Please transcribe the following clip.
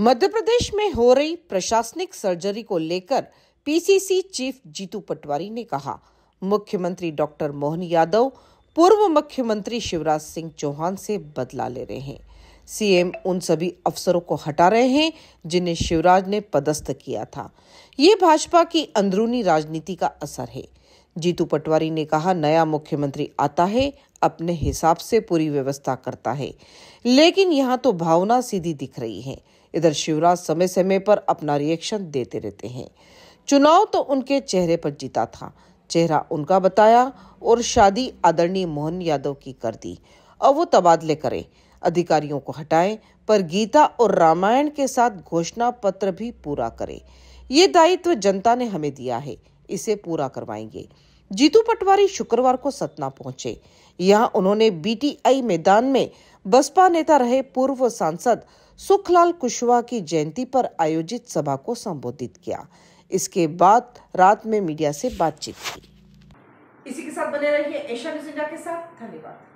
मध्य प्रदेश में हो रही प्रशासनिक सर्जरी को लेकर पीसीसी चीफ जीतू पटवारी ने कहा मुख्यमंत्री डॉक्टर मोहन यादव पूर्व मुख्यमंत्री शिवराज सिंह चौहान से बदला ले रहे हैं सीएम उन सभी अफसरों को हटा रहे हैं जिन्हें शिवराज ने पदस्थ किया था ये भाजपा की अंदरूनी राजनीति का असर है जीतू पटवारी ने कहा नया मुख्यमंत्री आता है अपने हिसाब से पूरी व्यवस्था करता है लेकिन यहाँ तो भावना सीधी दिख रही है इधर शिवराज समय समय पर अपना रिएक्शन देते रहते हैं चुनाव तो उनके चेहरे पर जीता था चेहरा उनका बताया और शादी आदरणीय मोहन यादव की कर दी और वो तबादले करें अधिकारियों को हटाएं पर गीता और रामायण के साथ घोषणा पत्र भी पूरा करें ये दायित्व जनता ने हमें दिया है इसे पूरा करवाएंगे जीतू पटवारी शुक्रवार को सतना पहुंचे यहां उन्होंने बीटीआई मैदान में बसपा नेता रहे पूर्व सांसद सुखलाल कुशवाहा की जयंती पर आयोजित सभा को संबोधित किया इसके बाद रात में मीडिया से बातचीत की इसी के साथ बने रहिए एशिया न्यूज इंडिया के साथ धन्यवाद